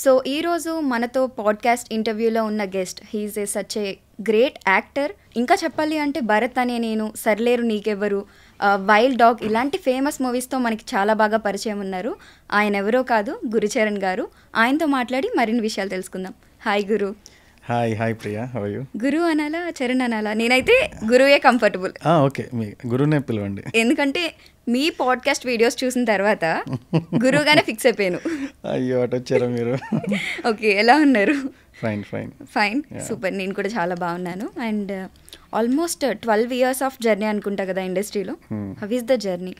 So ఈరోజు మనతో podcast ఇంటర్వ్యూలో ఉన్న guest he is a such a great actor ఇంకా చెప్పాలి అంటే భరత్ అనే నేను సర్లేరు నీకెవ్వరు వైల్డ్ డాగ్ ఇలాంటి ఫేమస్ మూవీస్తో మనకి చాలా బాగా పరిచయం ఉన్నారు ఆయన ఎవరో కాదు గురుచరణ్ గారు ఆయనతో మాట్లాడి మరిన్ని విషయాలు తెలుసుకుందాం hi Guru hi hi Priya how Guru అనాలా చరణ్ అనాలా నేనైతే గురువే కంఫర్టబుల్ ఓకే ah, మీ గురునే పిలవండి ఎందుకంటే మీ పాడ్కాస్ట్ వీడియోస్ చూసిన తర్వాత గురువుగానే ఫిక్స్ అయిపోయాను అయ్యో అటు వచ్చారా మీరు ఓకే ఎలా ఉన్నారు ఫైన్ ఫైన్ ఫైన్ సూపర్ నేను కూడా చాలా బాగున్నాను and almost twelve years of journey అనుకుంటా కదా ఇండస్ట్రీలో హవ్ ఈస్ ద జర్నీ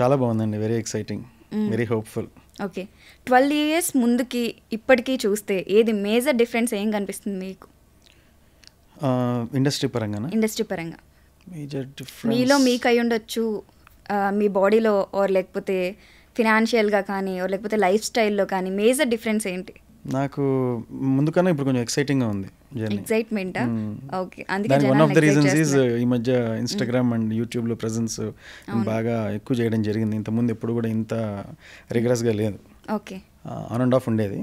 చాలా బాగుందండి very exciting very hopeful okay twelve years ముందుకి ఇప్పటికీ చూస్తే ఏది మేజర్ డిఫరెన్స్ ఏం కనిపిస్తుంది మీకు ఇండస్ట్రీ uh, పరంగా ఇండస్ట్రీ పరంగా మేజర్ డిఫరెన్స్ మీలో మీకు అయి ఉండొచ్చు మీ బాడీలో ఓర్ లేకపోతే ఫినాన్షియల్గా కానీ ఓర్ లేకపోతే లైఫ్ స్టైల్లో కానీ మేజర్ డిఫరెన్స్ ఏంటి నాకు ముందు కన్నా ఇప్పుడు కొంచెం ఎక్సైటింగ్గా ఉంది ఎక్సైట్మెంట్ ఓకే hmm. అందుకే one of the reasons is ఈ మధ్య ఇన్స్టాగ్రామ్ అండ్ యూట్యూబ్ లో ప్రెజెన్స్ బాగా ఎక్కువ చేయడం జరిగింది ఇంత ముందు ఎప్పుడు కూడా ఇంత రిగ్రెస్ గా లేదు ఓకే ఆన్ అండ్ ఆఫ్ ఉండేది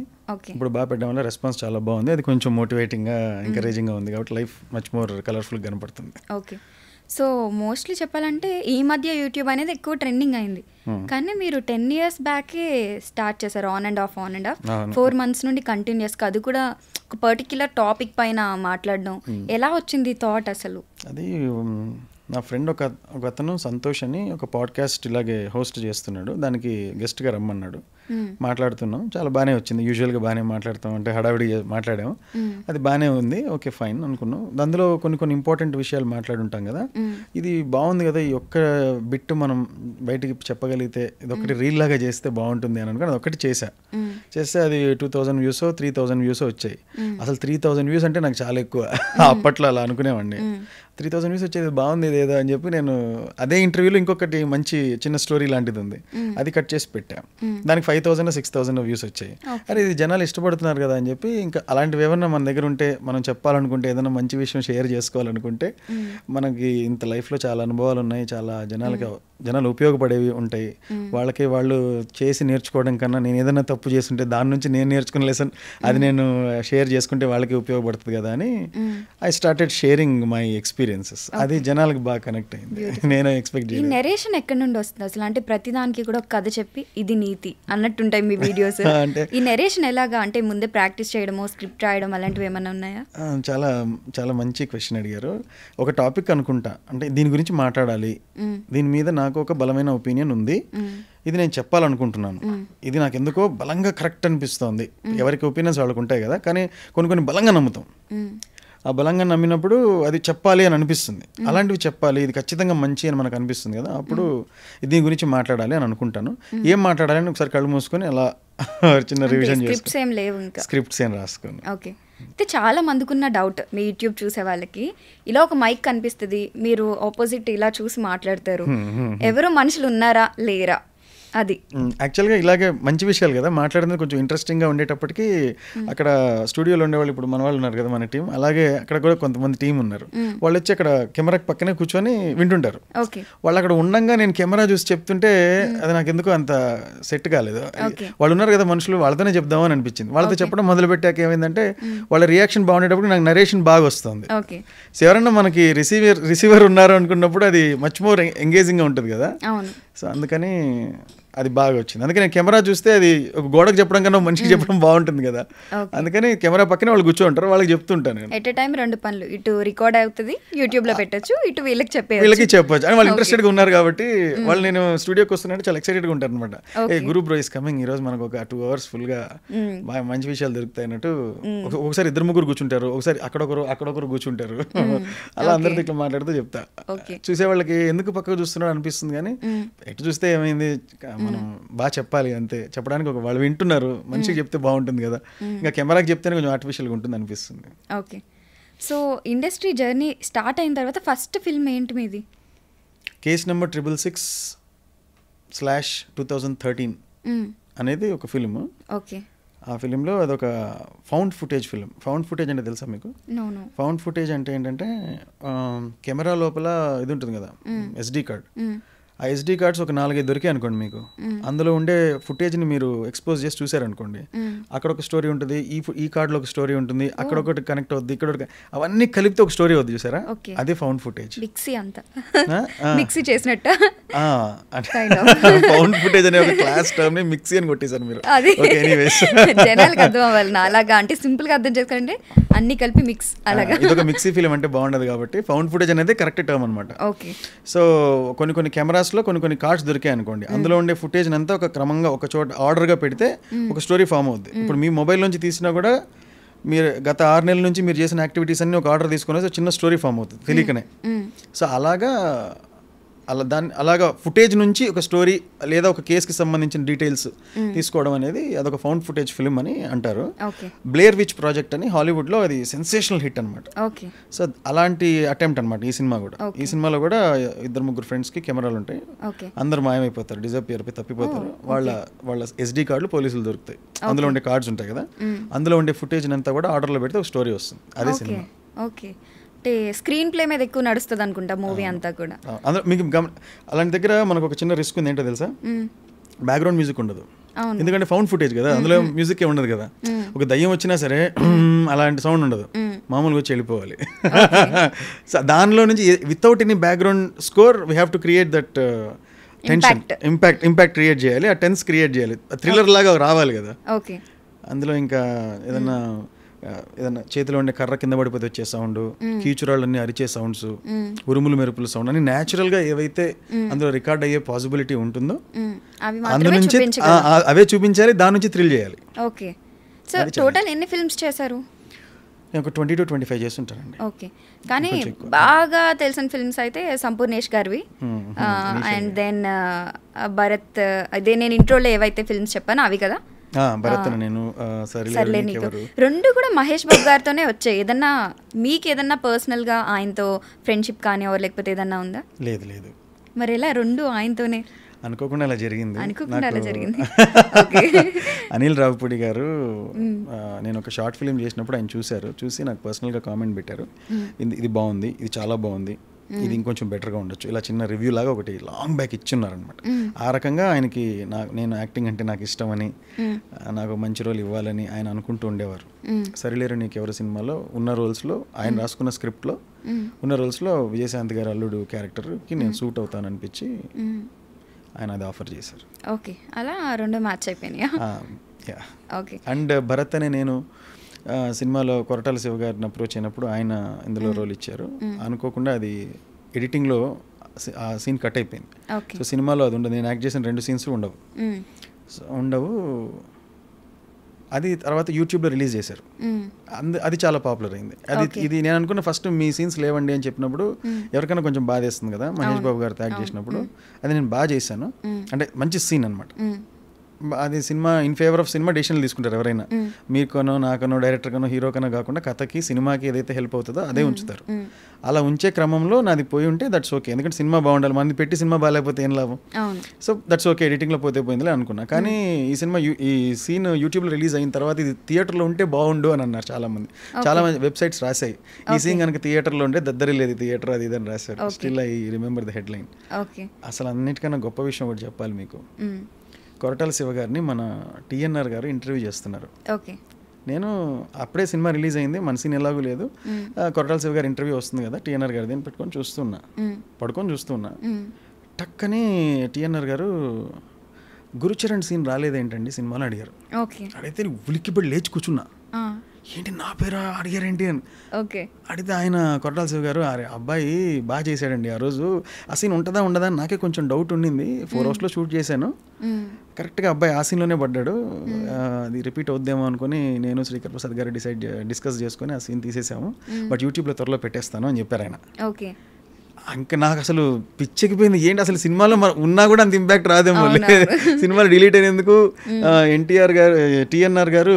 ఇప్పుడు బాగా పెట్టడం వల్ల రెస్పాన్స్ చాలా బాగుంది అది కొంచెం మోటివేటింగ్ గా ఎంకరేజింగ్ hmm. గా ఉంది కాబట్టి లైఫ్ మచ్ మోర్ కలర్ఫుల్ కనపడుతుంది ఓకే సో మోస్ట్లీ చెప్పాలంటే ఈ మధ్య యూట్యూబ్ అనేది ఎక్కువ ట్రెండింగ్ అయింది hmm. కానీ మీరు టెన్ ఇయర్స్ బ్యాకే స్టార్ట్ చేశారు on and off on and off four months నుండి కంటిన్యూస్గా అది కూడా ఒక పర్టిక్యులర్ టాపిక్ పైన మాట్లాడడం hmm. ఎలా వచ్చింది థాట్ అసలు అది నా ఫ్రెండ్ ఒక ఒక అతను సంతోష్ అని ఒక పాడ్కాస్ట్ ఇలాగే హోస్ట్ చేస్తున్నాడు దానికి గెస్ట్గా రమ్మన్నాడు మాట్లాడుతున్నాం చాలా బాగానే వచ్చింది యూజువల్గా బాగానే మాట్లాడతాం అంటే హడావిడి మాట్లాడాము అది బాగానే ఉంది ఓకే ఫైన్ అనుకున్నాం అందులో కొన్ని కొన్ని ఇంపార్టెంట్ విషయాలు మాట్లాడుంటాం కదా ఇది బాగుంది కదా ఈ ఒక్క బిట్ మనం బయటికి చెప్పగలిగితే ఇది ఒకటి రీల్ లాగా చేస్తే బాగుంటుంది అని అనుకుని అది ఒకటి చేశా చేస్తే అది two thousand views three thousand views వచ్చాయి అసలు త్రీ థౌజండ్ వ్యూస్ అంటే నాకు చాలా ఎక్కువ అప్పట్లో అలా అనుకునేవాడిని త్రీ థౌసండ్ వ్యూస్ వచ్చేది బాగుంది ఏదో అని చెప్పి నేను అదే ఇంటర్వ్యూలో ఇంకొకటి మంచి చిన్న స్టోరీ లాంటిది ఉంది అది కట్ చేసి పెట్టా దానికి five thousand six thousand views వచ్చాయి అరే ఇది జనాలు ఇష్టపడుతున్నారు కదా అని చెప్పి ఇంకా అలాంటివి ఏమన్నా మన దగ్గర ఉంటే మనం చెప్పాలనుకుంటే ఏదైనా మంచి విషయం షేర్ చేసుకోవాలనుకుంటే మనకి ఇంత లైఫ్లో చాలా అనుభవాలు ఉన్నాయి చాలా జనాలకి జనాలు ఉపయోగపడేవి ఉంటాయి వాళ్ళకి వాళ్ళు చేసి నేర్చుకోవడం కన్నా నేను ఏదైనా తప్పు చేస్తుంటే దాని నుంచి నేను నేర్చుకున్న లెసన్ అది నేను షేర్ చేసుకుంటే వాళ్ళకి ఉపయోగపడుతుంది కదా అని I started sharing my experiences అది జనాలకు బాగా కనెక్ట్ అయింది నేను ఎక్స్పెక్ట్ ఈ నెరేషన్ ఎక్కడి నుండి వస్తుంది అసలు అంటే ప్రతి దానికి కూడా ఒక కథ చెప్పి ఇది నీతి అన్నట్టుంటాయి మీ వీడియోస్ అంటే ఈ నెరేషన్ ఎలాగా అంటే ముందే ప్రాక్టీస్ చేయడమో స్క్రిప్ట్ రాయడం అలాంటివి ఏమైనా ఉన్నాయా చాలా చాలా మంచి క్వశ్చన్ అడిగారు ఒక టాపిక్ అనుకుంటా అంటే దీని గురించి మాట్లాడాలి దీని మీద నాకు నాకు ఒక బలమైన ఒపీనియన్ ఉంది ఇది నేను చెప్పాలనుకుంటున్నాను ఇది నాకు ఎందుకో బలంగా కరెక్ట్ అనిపిస్తోంది ఎవరికి ఒపీనియన్స్ వాళ్ళకు ఉంటాయి కదా కానీ కొన్ని కొన్ని బలంగా నమ్ముతాం ఆ బలంగా నమ్మినప్పుడు అది చెప్పాలి అని అనిపిస్తుంది అలాంటివి చెప్పాలి ఇది ఖచ్చితంగా మంచి అని మనకు అనిపిస్తుంది కదా అప్పుడు దీని గురించి మాట్లాడాలి అని అనుకుంటాను ఏం మాట్లాడాలని ఒకసారి కళ్ళు మూసుకొని అలా చిన్న రివిజన్ చేసుకుని స్క్రిప్ట్స్ ఏం రాసుకోండి ఓకే అయితే చాలా మందికి ఉన్న డౌట్ మీ యూట్యూబ్ చూసే వాళ్ళకి ఇలా ఒక మైక్ కనిపిస్తుంది మీరు ఆపోజిట్ ఇలా చూసి మాట్లాడతారు ఎవరు మనుషులు ఉన్నారా లేరా అది యాక్చువల్గా ఇలాగే మంచి విషయాలు కదా మాట్లాడినది కొంచెం ఇంట్రెస్టింగ్గా ఉండేటప్పటికి అక్కడ స్టూడియోలో ఉండేవాళ్ళు ఇప్పుడు మన వాళ్ళు ఉన్నారు కదా మన టీం అలాగే అక్కడ కూడా కొంతమంది టీం ఉన్నారు వాళ్ళు వచ్చి అక్కడ కెమెరాకి పక్కనే కూర్చొని వింటుంటారు వాళ్ళు అక్కడ ఉండగా నేను కెమెరా చూసి చెప్తుంటే అది నాకు ఎందుకు అంత సెట్ కాలేదు వాళ్ళు ఉన్నారు కదా మనుషులు వాళ్ళతోనే చెప్దామని అనిపించింది వాళ్ళతో చెప్పడం మొదలు పెట్టాక ఏమైందంటే వాళ్ళ రియాక్షన్ బాగుండేటప్పుడు నాకు నరేషన్ బాగా వస్తుంది సో ఎవరన్నా మనకి రిసీవర్ రిసీవర్ ఉన్నారు అనుకున్నప్పుడు అది మచ్ మోర్ ఎంగేజింగ్గా ఉంటుంది కదా సో అందుకని అది బాగా వచ్చింది అందుకని కెమెరా చూస్తే అది ఒక గోడకు చెప్పడం కన్నా మనిషికి చెప్పడం బాగుంటుంది కదా అందుకని కెమెరా పక్కన వాళ్ళు కూర్చోంటారు వాళ్ళకి చెప్తుంటాను ఎట్ టైం రెండు పనులు ఇటు రికార్డ్ అవుతుంది యూట్యూబ్ లో పెట్టచ్చు ఇటు వీళ్ళకి చెప్పే వీళ్ళకి చెప్పొచ్చు అని వాళ్ళు ఇంట్రెస్టెడ్ గా ఉన్నారు కాబట్టి వాళ్ళు నేను స్టూడియోకి వస్తున్నట్టు చాలా ఎక్సైటెడ్ గా ఉంటారు అనమాట ఏ గురు బ్రో ఇస్ కమింగ్ ఈ రోజు మనకు ఒక టూ అవర్స్ ఫుల్ గా బాగా మంచి విషయాలు దొరుకుతాయి అన్నట్టు ఒకసారి ఇద్దరు ముగ్గురు కూర్చుంటారు ఒకసారి అక్కడొకరు అక్కడొకరు కూర్చుంటారు అలా అందరితో ఇట్లా మాట్లాడుతూ చెప్తా చూసే వాళ్ళకి ఎందుకు పక్కకు చూస్తున్నాడు అనిపిస్తుంది కానీ ఎటు చూస్తే ఏమైంది మనం బాగా చెప్పాలి అంతే చెప్పడానికి ఒక వాళ్ళు వింటున్నారు మనిషికి చెప్తే బాగుంటుంది కదా ఇంకా కెమెరాకి చెప్తేనే కొంచెం ఆర్టిఫిషియల్గా ఉంటుంది అనిపిస్తుంది okay so industry journey start అయిన తర్వాత ఫస్ట్ ఫిల్మ్ ఏంటి మీది case number triple six slash two thousand thirteen అనేది ఒక ఫిలిం ఓకే ఆ ఫిలింలో అదొక found footage film found footage అంటే తెలుసా మీకు ఫౌండ్ ఫుటేజ్ అంటే ఏంటంటే కెమెరా లోపల ఇది ఉంటుంది కదా ఎస్డి కార్డ్ ఆ ఎస్డి కార్డ్స్ ఒక నాలుగైదు దొరికాయి అనుకోండి మీకు అందులో ఉండే ఫుటేజ్ని మీరు ఎక్స్పోజ్ చేసి చూసారనుకోండి అక్కడ ఒక స్టోరీ ఉంటుంది ఈ ఈ కార్డులో ఒక స్టోరీ ఉంటుంది అక్కడ ఒకటి కనెక్ట్ అవుద్ది ఇక్కడ అవన్నీ కలిపితే ఒక స్టోరీ అవుద్ది చూసారా అదే ఫౌండ్ ఫుటేజ్ మిక్సీ మిక్సీ చేసినట్ట ఫౌండ్ ఫుటేజ్ అనే ఒక క్లాస్ టర్మ్ ని మిక్సీ అని కొట్టేశారు మీరు అలాగా అంటే సింపుల్ గా అర్థం చేసుకోండి అన్ని కలిపి మిక్స్ అలాగా మిక్సీ ఫిలిం అంటే బాగుండదు కాబట్టి ఫౌండ్ ఫుటేజ్ అనేది కరెక్ట్ టర్మ్ అనమాట ఓకే సో కొన్ని కొన్ని కెమెరాస్ లో కొన్ని కొన్ని కార్డ్స్ దొరికాయి అనుకోండి అందులో ఉండే ఫుటేజ్ అంతా ఒక క్రమంగా ఒక చోట ఆర్డర్ గా పెడితే ఒక స్టోరీ ఫామ్ అవుద్ది ఇప్పుడు మీ మొబైల్ నుంచి తీసినా కూడా మీరు గత ఆరు నెలల నుంచి మీరు చేసిన యాక్టివిటీస్ అన్ని ఒక ఆర్డర్ తీసుకునే చిన్న స్టోరీ ఫామ్ అవుతుంది తెలియకనే సో అలాగా అలా దాన్ని అలాగా ఫుటేజ్ నుంచి ఒక స్టోరీ లేదా ఒక కేసుకి సంబంధించిన డీటెయిల్స్ తీసుకోవడం అనేది అదొక ఫౌండ్ ఫుటేజ్ ఫిల్మ్ అని అంటారు బ్లేర్ విచ్ ప్రాజెక్ట్ అని హాలీవుడ్లో అది సెన్సేషనల్ హిట్ అనమాట సో అలాంటి అటెంప్ట్ అనమాట ఈ సినిమా కూడా ఈ సినిమాలో కూడా ఇద్దరు ముగ్గురు ఫ్రెండ్స్కి కెమెరాలు ఉంటాయి అందరు మాయమైపోతారు డిజపేర్ తప్పిపోతారు వాళ్ళ వాళ్ళ ఎస్డి కార్డులు పోలీసులు దొరుకుతాయి అందులో ఉండే కార్డ్స్ ఉంటాయి కదా అందులో ఉండే ఫుటేజ్ అంతా కూడా ఆర్డర్లో పెడితే ఒక స్టోరీ వస్తుంది అదే సినిమా ఓకే అంటే స్క్రీన్ ప్లే మీద ఎక్కువ నడుస్తుంది అనుకుంటా మూవీ అంతా కూడా అందులో మీకు అలాంటి దగ్గర మనకు ఒక చిన్న రిస్క్ ఉంది ఏంటో తెలుసా బ్యాక్గ్రౌండ్ మ్యూజిక్ ఉండదు ఎందుకంటే ఫౌండ్ ఫుటేజ్ కదా అందులో మ్యూజిక్ ఏ ఉండదు కదా ఒక దయ్యం వచ్చినా సరే అలాంటి సౌండ్ ఉండదు మామూలుగా వచ్చి వెళ్ళిపోవాలి దానిలో నుంచి without any background score we have to create that tension impact impact create చేయాలి ఆ టెన్స్ క్రియేట్ చేయాలి థ్రిల్లర్ లాగా రావాలి కదా అందులో ఇంకా ఏదన్నా ఏదన్నా చేతిలో ఉండే కర్ర కింద పడిపోతే వచ్చే సౌండ్ కీచురాళ్ళన్నీ అరిచే సౌండ్స్ ఉరుములు మెరుపుల సౌండ్ అని న్యాచురల్ గా ఏవైతే అందులో రికార్డ్ అయ్యే పాసిబిలిటీ ఉంటుందో అందు నుంచి అవే చూపించాలి దాని నుంచి థ్రిల్ చేయాలి ఓకే సో టోటల్ ఎన్ని ఫిల్మ్స్ చేశారు ఒక ట్వంటీ టు ట్వంటీ ఫైవ్ చేసి ఉంటారండి ఓకే కానీ బాగా తెలిసిన ఫిల్మ్స్ అయితే సంపూర్ణేష్ గారివి అండ్ దెన్ భరత్ అదే నేను ఇంట్రోలో ఏవైతే ఫిల్మ్స్ చెప్పాను అవి కదా భరత్ నేను రెండు కూడా మహేష్ బాబు గారితోనే వచ్చాయి ఏదన్నా మీకు ఏదన్నా పర్సనల్ గా ఆయనతో ఫ్రెండ్షిప్ కానీ ఎవరు లేకపోతే ఏదన్నా ఉందా లేదు లేదు మరి ఎలా రెండు ఆయనతోనే అనుకోకుండా అలా జరిగింది అనుకోకుండా అలా జరిగింది అనిల్ రావుపూడి గారు నేను ఒక షార్ట్ ఫిల్మ్ చేసినప్పుడు ఆయన చూశారు చూసి నాకు పర్సనల్గా కామెంట్ పెట్టారు ఇది బాగుంది ఇది చాలా బాగుంది ఇది ఇంకొంచెం బెటర్గా ఉండొచ్చు ఇలా చిన్న రివ్యూ లాగా ఒకటి లాంగ్ బ్యాక్ ఉన్నారనమాట ఆ రకంగా ఆయనకి నా నేను యాక్టింగ్ అంటే నాకు ఇష్టమని నాకు మంచి రోల్ ఇవ్వాలని ఆయన అనుకుంటూ ఉండేవారు సరిలేరు నీకు ఎవరి సినిమాలో ఉన్న రోల్స్లో ఆయన రాసుకున్న స్క్రిప్ట్లో ఉన్న రోల్స్లో విజయశాంతి గారి అల్లుడు క్యారెక్టర్కి నేను సూట్ అవుతాను అనిపించి ఆయన అది ఆఫర్ చేశారు ఓకే అలా రెండు మ్యాచ్ అయిపోయినాయి ఓకే అండ్ భరత్ అనే నేను సినిమాలో కొరటాల శివ గారిని అప్రోచ్ అయినప్పుడు ఆయన ఇందులో రోల్ ఇచ్చారు అనుకోకుండా అది ఎడిటింగ్లో ఆ సీన్ కట్ అయిపోయింది సో సినిమాలో అది ఉండదు నేను యాక్ట్ చేసిన రెండు సీన్స్ ఉండవు ఉండవు అది తర్వాత యూట్యూబ్లో రిలీజ్ చేశారు అందు అది చాలా పాపులర్ అయింది అది ఇది నేను అనుకున్న ఫస్ట్ మీ సీన్స్ లేవండి అని చెప్పినప్పుడు ఎవరికైనా కొంచెం బాధ వేస్తుంది కదా మహేష్ బాబు గారు యాక్ట్ చేసినప్పుడు అది నేను బాగా చేశాను అంటే మంచి సీన్ అనమాట అది సినిమా ఇన్ ఫేవర్ ఆఫ్ సినిమా డెసిషన్లు తీసుకుంటారు ఎవరైనా డైరెక్టర్ నాకనో హీరో కనో కాకుండా కథకి సినిమాకి ఏదైతే హెల్ప్ అవుతుందో అదే ఉంచుతారు అలా ఉంచే క్రమంలో నాది పోయి ఉంటే దట్స్ ఓకే ఎందుకంటే సినిమా బాగుండాలి మంది పెట్టి సినిమా బాగాలేకపోతే ఏం లాభం సో దట్స్ ఓకే ఎడిటింగ్లో పోతే పోయిందిలే అనుకున్నా కానీ ఈ సినిమా ఈ సీన్ యూట్యూబ్లో రిలీజ్ అయిన తర్వాత ఇది థియేటర్లో ఉంటే బాగుండు అని అన్నారు చాలా మంది చాలా మంది వెబ్సైట్స్ రాశాయి ఈ సీన్ కనుక థియేటర్లో ఉంటే దద్దరి లేదు థియేటర్ అది ఇదని రాశారు still I remember the headline అసలు అన్నిటికన్నా గొప్ప విషయం ఒకటి చెప్పాలి మీకు కొరటాల శివ గారిని మన టీఎన్ఆర్ గారు ఇంటర్వ్యూ చేస్తున్నారు ఓకే నేను అప్పుడే సినిమా రిలీజ్ అయింది మన సీన్ ఎలాగూ లేదు కొరటాల శివ గారు ఇంటర్వ్యూ వస్తుంది కదా టీఎన్ఆర్ గారి దీన్ని పెట్టుకొని చూస్తున్నా పడుకొని చూస్తున్నా టక్కని టీఎన్ఆర్ గారు గురుచరణ్ సీన్ రాలేదేంటండి సినిమాలో అడిగారు అడిగితే ఉలికిపడి లేచి కూర్చున్నా ఏంటి నా పేరు అడిగారేంటి అని ఓకే అడిగితే ఆయన కొట్టాల శివ గారు అరే అబ్బాయి బాగా చేశాడండి ఆ రోజు ఆ సీన్ ఉంటుందా ఉండదా నాకే కొంచెం డౌట్ ఉండింది ఫోర్ అవర్స్లో షూట్ చేశాను కరెక్ట్గా అబ్బాయి ఆ సీన్లోనే పడ్డాడు అది రిపీట్ అవుద్దేమో అనుకుని నేను శ్రీకర్ ప్రసాద్ గారు డిసైడ్ డిస్కస్ చేసుకుని ఆ సీన్ తీసేసాము బట్ యూట్యూబ్లో త్వరలో పెట్టేస్తాను అని చెప్పారు ఆయన ఓకే ఇంకా నాకు అసలు పిచ్చెక్కిపోయింది ఏంటి అసలు సినిమాలో ఉన్నా కూడా అంత ఇంపాక్ట్ రాదేమో సినిమాలు డిలీట్ అయినందుకు ఎన్టీఆర్ గారు టిఎన్ఆర్ గారు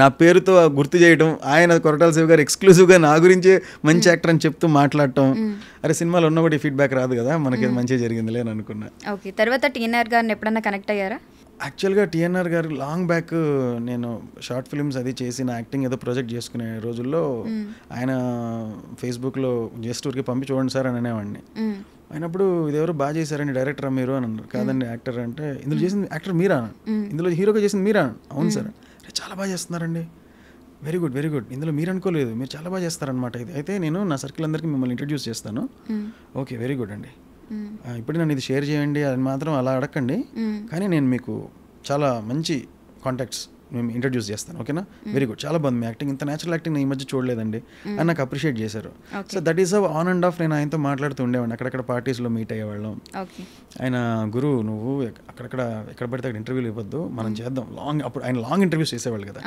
నా పేరుతో గుర్తు చేయడం ఆయన కొరటాల శివ గారు ఎక్స్క్లూజివ్గా నా గురించే మంచి యాక్టర్ అని చెప్తూ మాట్లాడటం అరే సినిమాలో ఉన్న కూడా ఫీడ్బ్యాక్ రాదు కదా మనకి మంచిగా జరిగిందిలే అని అనుకున్నా ఓకే తర్వాత టీఎన్ఆర్ గారిని ఎప్పుడన్నా కనెక్ట్ అయ్యారా యాక్చువల్గా టీఎన్ఆర్ గారు లాంగ్ బ్యాక్ నేను షార్ట్ ఫిల్మ్స్ అది చేసి నా యాక్టింగ్ ఏదో ప్రొజెక్ట్ చేసుకునే రోజుల్లో ఆయన ఫేస్బుక్లో జస్ట్ ఊరికి పంపి చూడండి సార్ అని అనేవాడిని అయినప్పుడు ఇదెవరు బాగా చేశారండి డైరెక్టర్ మీరు అని అన్నారు కాదండి యాక్టర్ అంటే ఇందులో చేసింది యాక్టర్ మీరా ఇందులో హీరోగా చేసింది మీరా అవును సార్ చాలా బాగా చేస్తున్నారండి వెరీ గుడ్ వెరీ గుడ్ ఇందులో మీరు అనుకోలేదు మీరు చాలా బాగా చేస్తారనమాట ఇది అయితే నేను నా సర్కిల్ అందరికీ మిమ్మల్ని ఇంట్రడ్యూస్ చేస్తాను ఓకే వెరీ గుడ్ అండి hmm. ఇప్పుడు నన్ను ఇది షేర్ చేయండి అది మాత్రం అలా అడగండి hmm. కానీ నేను మీకు చాలా మంచి కాంటాక్ట్స్ మేము ఇంట్రడ్యూస్ చేస్తాను ఓకేనా వెరీ గుడ్ చాలా బాగుంది మీ యాక్టింగ్ ఇంత న్యాచురల్ యాక్టింగ్ నేను ఈ మధ్య చూడలేదండి hmm. అని నాకు అప్రిషియేట్ చేశారు so that is on and off నేను ఆయనతో మాట్లాడుతూ ఉండేవాడిని అక్కడక్కడ పార్టీస్లో మీట్ అయ్యేవాళ్ళం ఆయన గురువు నువ్వు అక్కడక్కడ ఎక్కడ పడితే అక్కడ ఇంటర్వ్యూలు ఇవ్వద్దు మనం hmm. చేద్దాం లాంగ్ అప్పుడు ఆయన లాంగ్ ఇంటర్వ్యూస్ చేసేవాళ్ళు కదా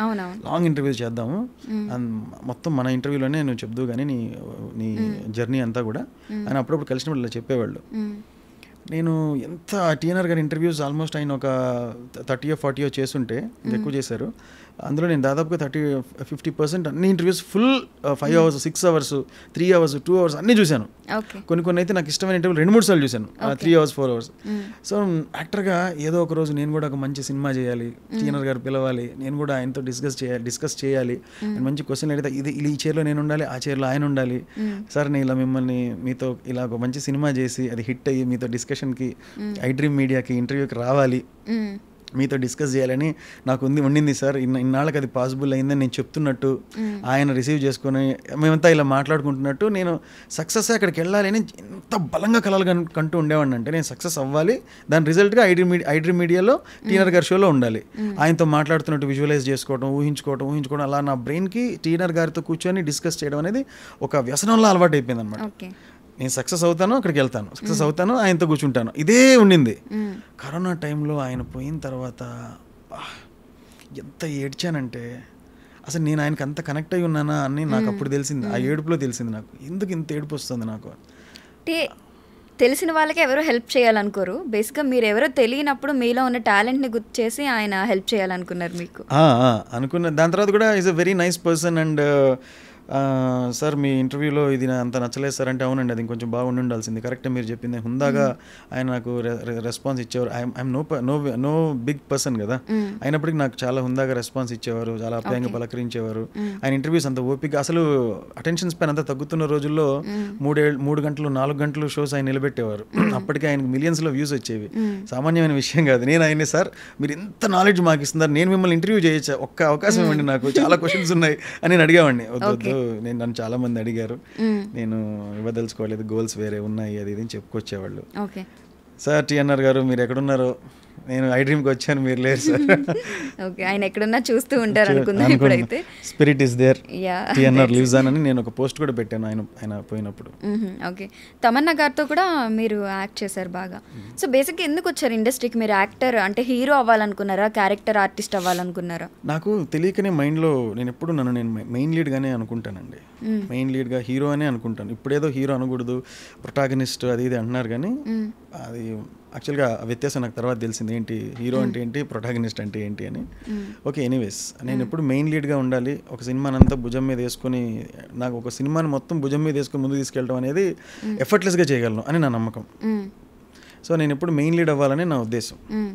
లాంగ్ ఇంటర్వ్యూస్ చేద్దాము hmm. మొత్తం మన ఇంటర్వ్యూలోనే నువ్వు చెప్దు కానీ నీ నీ జర్నీ అంతా కూడా ఆయన అప్పుడప్పుడు కలిసినప్పుడు ఇలా చెప్పేవాళ్ళు నేను ఎంత టీఎన్ఆర్ గారి ఇంటర్వ్యూస్ ఆల్మోస్ట్ ఆయన ఒక థర్టీయో ఫార్టీయో చేస్తుంటే ఎక్కువ చేశారు అందులో నేను దాదాపుగా థర్టీ ఫిఫ్టీ పర్సెంట్ అన్ని interviews full five hours six hours three hours two hours అన్ని చూశాను కొన్ని కొన్ని అయితే నాకు ఇష్టమైన ఇంటర్వ్యూ రెండు మూడు సార్లు చూశాను three hours four hours so యాక్టర్గా ఏదో ఒక రోజు నేను కూడా ఒక మంచి సినిమా చేయాలి టీనర్ గారు పిలవాలి నేను కూడా ఆయనతో డిస్కస్ చేయాలి డిస్కస్ చేయాలి మంచి క్వశ్చన్ అడిగితే ఇది ఈ చైర్లో నేను ఉండాలి ఆ చైర్లో ఆయన ఉండాలి సార్ నేను ఇలా మిమ్మల్ని మీతో ఇలా ఒక మంచి సినిమా చేసి అది హిట్ అయ్యి మీతో డిస్కషన్కి ఐ డ్రీమ్ మీడియాకి ఇంటర్వ్యూకి రావాలి మీతో డిస్కస్ చేయాలని నాకు ఉంది ఉండింది సార్ ఇన్న ఇన్నాళ్ళకి అది పాసిబుల్ అయిందని నేను చెప్తున్నట్టు ఆయన రిసీవ్ చేసుకుని మేమంతా ఇలా మాట్లాడుకుంటున్నట్టు నేను సక్సెస్ అక్కడికి వెళ్ళాలి అని ఎంత బలంగా కలలు కంటూ ఉండేవాడిని అంటే నేను సక్సెస్ అవ్వాలి దాని రిజల్ట్గా ఐడి మీడియా ఐడ్రీ మీడియాలో టీనర్ గారి షోలో ఉండాలి ఆయనతో మాట్లాడుతున్నట్టు విజువలైజ్ చేసుకోవడం ఊహించుకోవడం ఊహించుకోవడం అలా నా బ్రెయిన్కి టీనర్ గారితో కూర్చొని డిస్కస్ చేయడం అనేది ఒక వ్యసనంలో అలవాటు అయిపోయింది అనమాట నేను సక్సెస్ అవుతాను అక్కడికి వెళ్తాను సక్సెస్ అవుతాను ఆయనతో కూర్చుంటాను ఇదే ఉండింది కరోనా టైంలో ఆయన పోయిన తర్వాత ఎంత ఏడ్చానంటే అసలు నేను ఆయనకి అంత కనెక్ట్ అయి ఉన్నానా అని నాకు అప్పుడు తెలిసింది ఆ ఏడుపులో తెలిసింది నాకు ఎందుకు ఇంత ఏడుపు వస్తుంది నాకు తెలిసిన వాళ్ళకి ఎవరో హెల్ప్ చేయాలనుకోరు బేసిక్గా మీరు ఎవరో తెలియనప్పుడు మీలో ఉన్న టాలెంట్ని గుర్తు చేసి ఆయన హెల్ప్ చేయాలనుకున్నారు మీకు అనుకున్న దాని తర్వాత కూడా is a very nice person and sir మీ ఇంటర్వ్యూలో ఇది అంత నచ్చలేదు సార్ అంటే అవునండి అది ఇంకొంచెం బాగుండి ఉండాల్సింది కరెక్ట్ మీరు చెప్పింది హుందాగా ఆయన నాకు రెస్పాన్స్ ఇచ్చేవారు I'm no no no big person కదా అయినప్పటికీ నాకు చాలా హుందాగా రెస్పాన్స్ ఇచ్చేవారు చాలా అప్యాయంగా పలకరించేవారు ఆయన ఇంటర్వ్యూస్ అంత ఓపిక అసలు అటెన్షన్ స్పెన్ అంతా తగ్గుతున్న రోజుల్లో మూడే మూడు గంటలు నాలుగు గంటలు షోస్ ఆయన నిలబెట్టేవారు అప్పటికే ఆయనకు మిలియన్స్లో వ్యూస్ వచ్చేవి సామాన్యమైన విషయం కాదు నేను ఆయనే సార్ మీరు ఇంత నాలెడ్జ్ మాకు ఇస్తున్నారు నేను మిమ్మల్ని ఇంటర్వ్యూ చేయొచ్చా ఒక్క అవకాశం ఇవ్వండి నాకు చాలా క్వశ్చన్స్ ఉన్నాయి అని నేను వద్దు వద్దు నేను నన్ను చాలా మంది అడిగారు నేను ఇవ్వదలుచుకోలేదు గోల్స్ వేరే ఉన్నాయి అది ఇది చెప్పుకొచ్చేవాళ్ళు సార్ టిఎన్ఆర్ గారు మీరు ఎక్కడున్నారో నేను ఐ డ్రీమ్కి వచ్చాను మీరు లేరు సార్ ఓకే ఆయన ఎక్కడున్నా చూస్తూ ఉంటారు అనుకున్నాను ఇప్పుడైతే spirit is there TNR lives అని నేను ఒక పోస్ట్ కూడా పెట్టాను ఆయన ఆయన పోయినప్పుడు ఓకే తమన్నా గారితో కూడా మీరు యాక్ట్ చేశారు బాగా సో బేసిక్ ఎందుకు వచ్చారు ఇండస్ట్రీకి మీరు యాక్టర్ అంటే హీరో అవ్వాలనుకున్నారా క్యారెక్టర్ ఆర్టిస్ట్ అవ్వాలనుకున్నారా నాకు తెలియకనే మైండ్లో నేను ఎప్పుడు నన్ను నేను మెయిన్ లీడ్గానే అనుకుంటానండి మెయిన్ లీడ్గా హీరో అనే అనుకుంటాను ఇప్పుడేదో హీరో అనకూడదు ప్రొటాగనిస్ట్ అది ఇది అంటున్నారు కానీ అది యాక్చువల్గా వ్యత్యాసం నాకు తర్వాత తెలిసింది ఏంటి హీరో అంటే ఏంటి ప్రొటాగనిస్ట్ అంటే ఏంటి అని ఓకే ఎనీవేస్ నేను ఎప్పుడు మెయిన్ లీడ్గా ఉండాలి ఒక సినిమానంతా భుజం మీద వేసుకుని నాకు ఒక సినిమాని మొత్తం భుజం మీద వేసుకుని ముందుకు తీసుకెళ్ళడం అనేది ఎఫర్ట్లెస్గా చేయగలను అని నా నమ్మకం సో నేను ఎప్పుడు మెయిన్ లీడ్ అవ్వాలని నా ఉద్దేశం